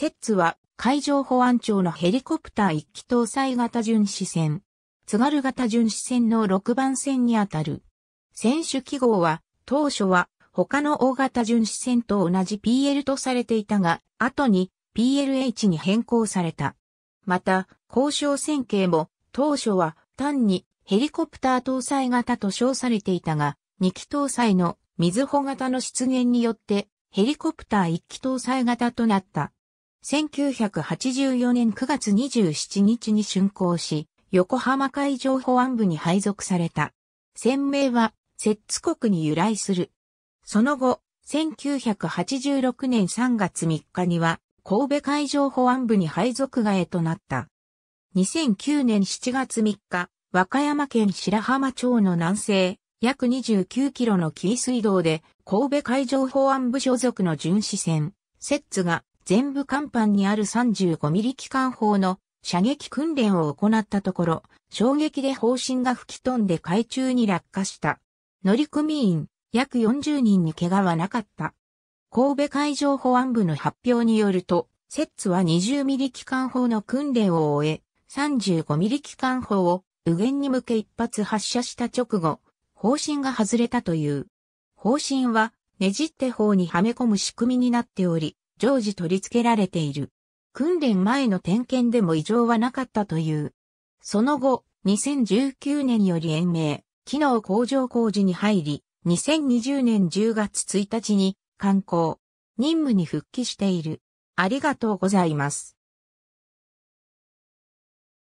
セッツは海上保安庁のヘリコプター1機搭載型巡視船、津軽型巡視船の6番線にあたる。船首記号は当初は他の大型巡視船と同じ PL とされていたが、後に PLH に変更された。また、交渉線形も当初は単にヘリコプター搭載型と称されていたが、2機搭載の水穂型の出現によってヘリコプター1機搭載型となった。1984年9月27日に竣工し、横浜海上保安部に配属された。船名は、摂津国に由来する。その後、1986年3月3日には、神戸海上保安部に配属外となった。2009年7月3日、和歌山県白浜町の南西、約29キロの紀伊水道で、神戸海上保安部所属の巡視船、摂津が全部甲板にある35ミリ機関砲の射撃訓練を行ったところ、衝撃で砲身が吹き飛んで海中に落下した。乗組員約40人に怪我はなかった。神戸海上保安部の発表によると、摂津は20ミリ機関砲の訓練を終え、35ミリ機関砲を右舷に向け一発発射した直後、砲身が外れたという。砲身はねじって砲にはめ込む仕組みになっており、常時取り付けられている。訓練前の点検でも異常はなかったという。その後、2019年より延命、機能向上工事に入り、2020年10月1日に、観光、任務に復帰している。ありがとうございます。